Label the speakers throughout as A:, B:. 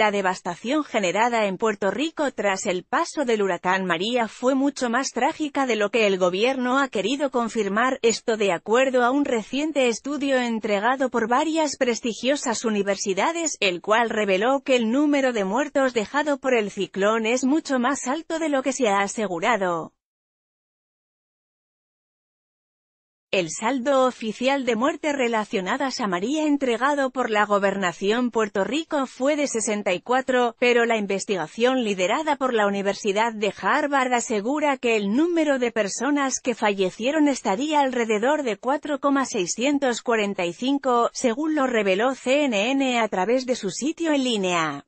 A: La devastación generada en Puerto Rico tras el paso del huracán María fue mucho más trágica de lo que el gobierno ha querido confirmar, esto de acuerdo a un reciente estudio entregado por varias prestigiosas universidades, el cual reveló que el número de muertos dejado por el ciclón es mucho más alto de lo que se ha asegurado. El saldo oficial de muertes relacionadas a María entregado por la Gobernación Puerto Rico fue de 64, pero la investigación liderada por la Universidad de Harvard asegura que el número de personas que fallecieron estaría alrededor de 4,645, según lo reveló CNN a través de su sitio en línea.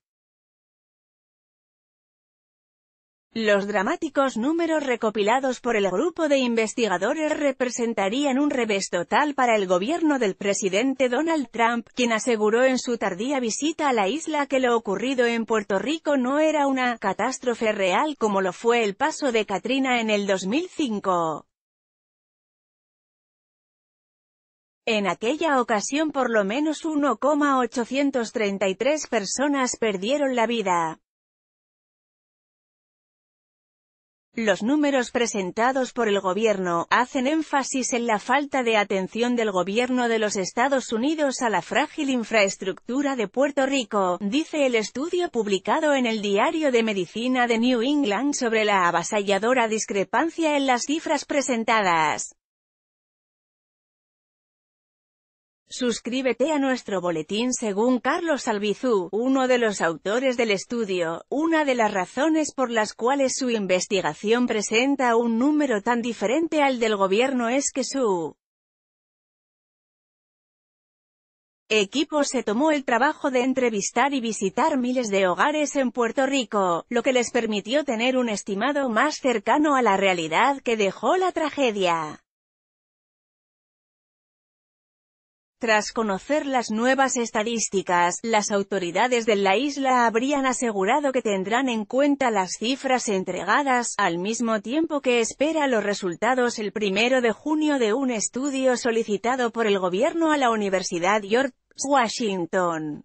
A: Los dramáticos números recopilados por el grupo de investigadores representarían un revés total para el gobierno del presidente Donald Trump, quien aseguró en su tardía visita a la isla que lo ocurrido en Puerto Rico no era una catástrofe real como lo fue el paso de Katrina en el 2005. En aquella ocasión por lo menos 1,833 personas perdieron la vida. Los números presentados por el gobierno, hacen énfasis en la falta de atención del gobierno de los Estados Unidos a la frágil infraestructura de Puerto Rico, dice el estudio publicado en el Diario de Medicina de New England sobre la avasalladora discrepancia en las cifras presentadas. Suscríbete a nuestro boletín según Carlos Albizú, uno de los autores del estudio, una de las razones por las cuales su investigación presenta un número tan diferente al del gobierno es que su equipo se tomó el trabajo de entrevistar y visitar miles de hogares en Puerto Rico, lo que les permitió tener un estimado más cercano a la realidad que dejó la tragedia. Tras conocer las nuevas estadísticas, las autoridades de la isla habrían asegurado que tendrán en cuenta las cifras entregadas, al mismo tiempo que espera los resultados el primero de junio de un estudio solicitado por el gobierno a la Universidad York, Washington.